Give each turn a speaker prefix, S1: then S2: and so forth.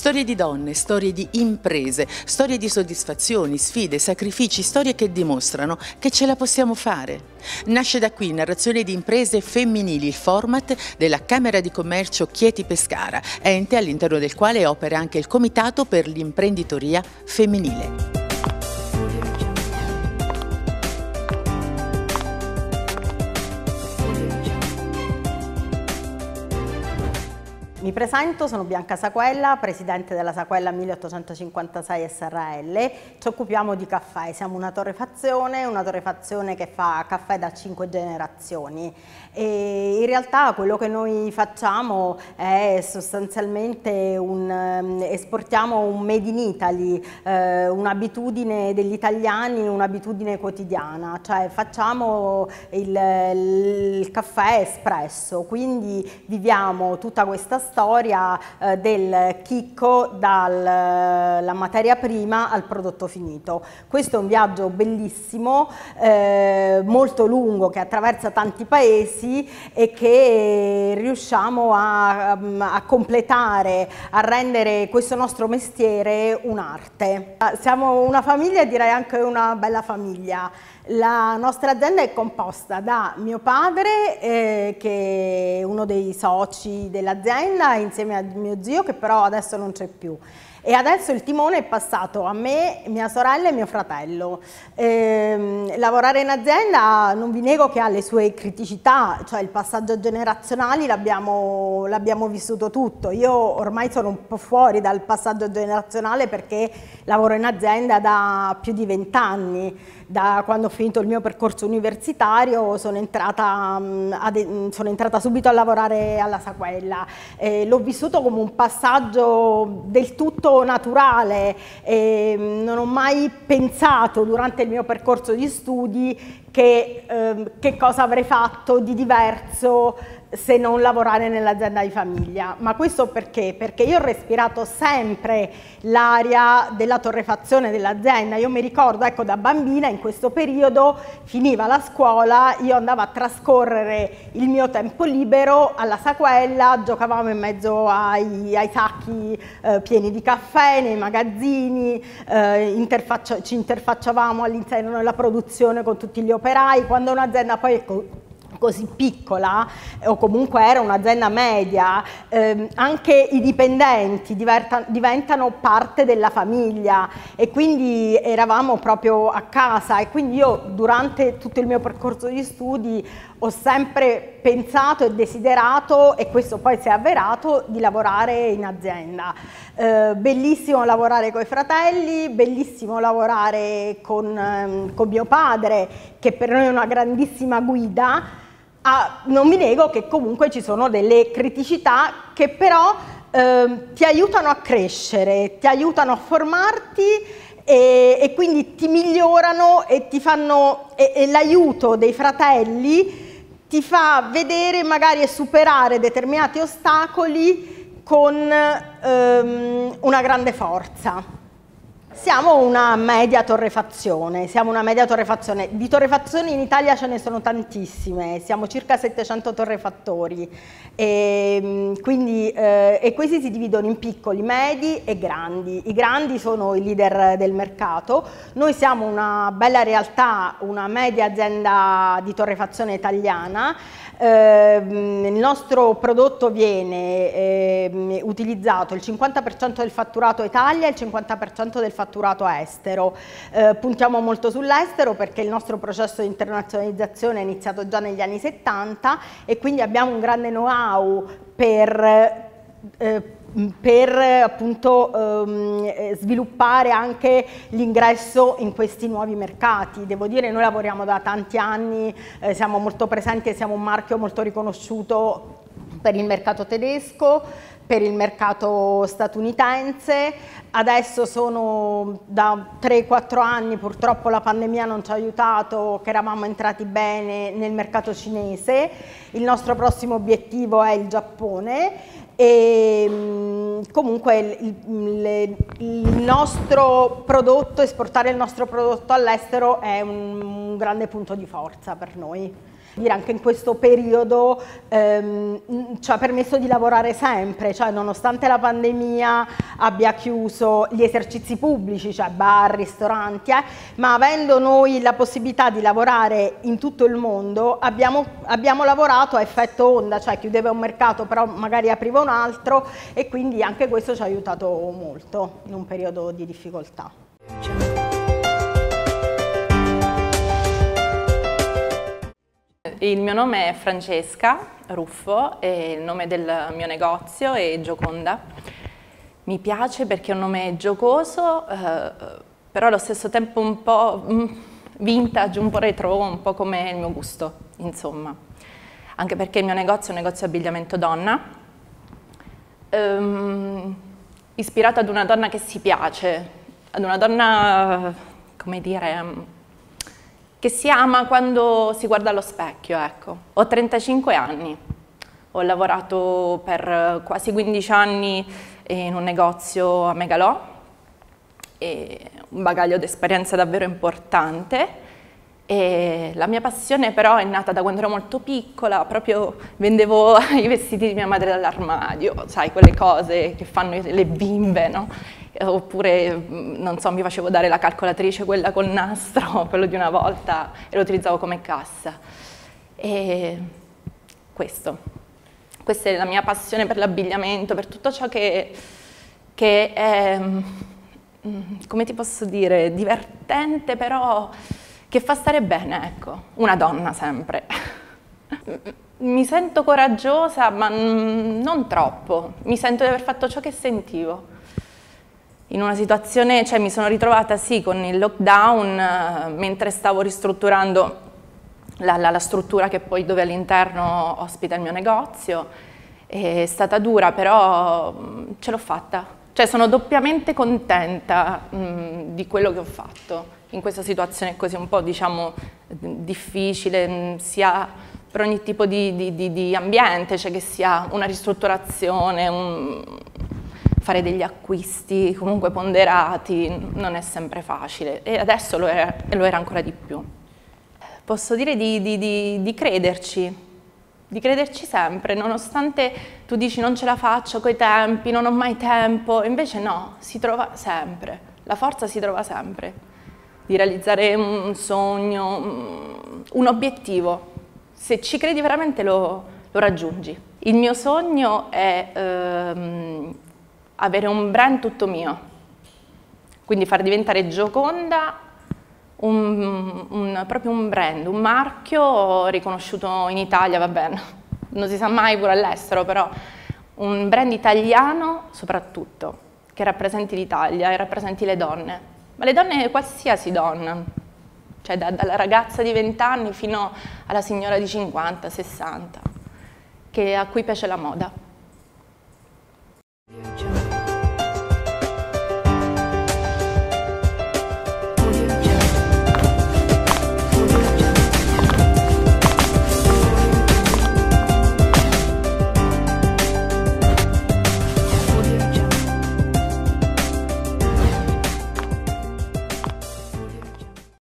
S1: Storie di donne, storie di imprese, storie di soddisfazioni, sfide, sacrifici, storie che dimostrano che ce la possiamo fare. Nasce da qui Narrazione di imprese femminili, il format della Camera di Commercio Chieti Pescara, ente all'interno del quale opera anche il Comitato per l'imprenditoria femminile. Mi presento, sono Bianca Saquella, presidente della Saquella 1856 SRL. Ci occupiamo di caffè, siamo una torrefazione, una torrefazione che fa caffè da cinque generazioni. E in realtà quello che noi facciamo è sostanzialmente un, ehm, esportiamo un made in Italy, eh, un'abitudine degli italiani, un'abitudine quotidiana, cioè facciamo il, il caffè espresso, quindi viviamo tutta questa storia storia eh, del chicco dalla eh, materia prima al prodotto finito. Questo è un viaggio bellissimo, eh, molto lungo, che attraversa tanti paesi e che riusciamo a, mm, a completare, a rendere questo nostro mestiere un'arte. Ah, siamo una famiglia e direi anche una bella famiglia. La nostra azienda è composta da mio padre, eh, che è uno dei soci dell'azienda, sorella insieme a mio zio che però adesso non c'è più. E adesso il timone è passato a me, mia sorella e mio fratello. Ehm, lavorare in azienda non vi nego che ha le sue criticità, cioè il passaggio generazionale l'abbiamo vissuto tutto. Io ormai sono un po' fuori dal passaggio generazionale perché lavoro in azienda da più di vent'anni, da quando ho finito il mio percorso universitario sono entrata, sono entrata subito a lavorare alla Saquella. E eh, L'ho vissuto come un passaggio del tutto molto naturale, eh, non ho mai pensato durante il mio percorso di studi che, eh, che cosa avrei fatto di diverso se non lavorare nell'azienda di famiglia. Ma questo perché? Perché io ho respirato sempre l'aria della torrefazione dell'azienda. Io mi ricordo, ecco, da bambina in questo periodo finiva la scuola, io andavo a trascorrere il mio tempo libero alla saquella, giocavamo in mezzo ai, ai sacchi eh, pieni di caffè, nei magazzini, eh, interfaccia, ci interfacciavamo all'interno della produzione con tutti gli operai. Quando un'azienda poi ecco, così piccola eh, o comunque era un'azienda media, ehm, anche i dipendenti diverta, diventano parte della famiglia e quindi eravamo proprio a casa e quindi io durante tutto il mio percorso di studi ho sempre pensato e desiderato, e questo poi si è avverato, di lavorare in azienda. Eh, bellissimo lavorare con i fratelli, bellissimo lavorare con, ehm, con mio padre, che per noi è una grandissima guida, Ah, non mi nego che comunque ci sono delle criticità che però eh, ti aiutano a crescere, ti aiutano a formarti e, e quindi ti migliorano e, e, e l'aiuto dei fratelli ti fa vedere magari e superare determinati ostacoli con ehm, una grande forza. Siamo una media torrefazione, siamo una media torrefazione. Di torrefazioni in Italia ce ne sono tantissime, siamo circa 700 torrefattori e, ehm, quindi, eh, e questi si dividono in piccoli, medi e grandi. I grandi sono i leader del mercato, noi siamo una bella realtà, una media azienda di torrefazione italiana eh, il nostro prodotto viene eh, utilizzato il 50% del fatturato Italia e il 50% del fatturato fatturato estero. Eh, puntiamo molto sull'estero perché il nostro processo di internazionalizzazione è iniziato già negli anni 70 e quindi abbiamo un grande know-how per eh, per appunto ehm, eh, sviluppare anche l'ingresso in questi nuovi mercati. Devo dire noi lavoriamo da tanti anni, eh, siamo molto presenti e siamo un marchio molto riconosciuto per il mercato tedesco, per il mercato statunitense, adesso sono da 3-4 anni, purtroppo la pandemia non ci ha aiutato, che eravamo entrati bene nel mercato cinese, il nostro prossimo obiettivo è il Giappone e mm, comunque il, il, il nostro prodotto, esportare il nostro prodotto all'estero è un, un grande punto di forza per noi anche in questo periodo ehm, ci ha permesso di lavorare sempre, cioè nonostante la pandemia abbia chiuso gli esercizi pubblici, cioè bar, ristoranti, eh, ma avendo noi la possibilità di lavorare in tutto il mondo abbiamo, abbiamo lavorato a effetto onda, cioè chiudeva un mercato però magari apriva un altro e quindi anche questo ci ha aiutato molto in un periodo di difficoltà. Il mio nome è
S2: Francesca Ruffo, è il nome del mio negozio è Gioconda. Mi piace perché è un nome giocoso, eh, però allo stesso tempo un po' mm, vintage, un po' retro, un po' come il mio gusto, insomma. Anche perché il mio negozio è un negozio abbigliamento donna, ehm, ispirato ad una donna che si piace, ad una donna, come dire, mm, che si ama quando si guarda allo specchio, ecco. Ho 35 anni, ho lavorato per eh, quasi 15 anni in un negozio a Megalò, un bagaglio di esperienza davvero importante e la mia passione però è nata da quando ero molto piccola, proprio vendevo i vestiti di mia madre dall'armadio, sai, quelle cose che fanno le bimbe, no? oppure mm, non so, mi facevo dare la calcolatrice, quella col nastro, quello di una volta, e lo utilizzavo come cassa. E questo. Questa è la mia passione per l'abbigliamento, per tutto ciò che, che è, mm, come ti posso dire, divertente, però che fa stare bene, ecco, una donna sempre. Mi sento coraggiosa, ma non troppo. Mi sento di aver fatto ciò che sentivo in una situazione, cioè mi sono ritrovata sì con il lockdown eh, mentre stavo ristrutturando la, la, la struttura che poi dove all'interno ospita il mio negozio, è stata dura però mm, ce l'ho fatta, cioè sono doppiamente contenta mh, mm, di quello che ho fatto in questa situazione così un po' diciamo difficile mh, mm, sia per ogni tipo di, di, di, di ambiente, cioè che sia una ristrutturazione, un, fare degli acquisti comunque ponderati non è sempre facile e adesso lo era, lo era ancora di più. Posso dire di, di, di, di crederci, di crederci sempre, nonostante tu dici non ce la faccio coi tempi, non ho mai tempo, invece no, si trova sempre, la forza si trova sempre, di realizzare un sogno, mm, un obiettivo, se ci credi veramente lo, lo raggiungi. Il mio sogno è ehm, avere un brand tutto mio, quindi far diventare Gioconda un, un, proprio un brand, un marchio riconosciuto in Italia, va bene, non si sa mai pure all'estero, però un brand italiano soprattutto, che rappresenti l'Italia e rappresenti le donne, ma le donne qualsiasi donna, cioè da, dalla ragazza di 20 anni fino alla signora di 50, 60, che, a cui piace la moda.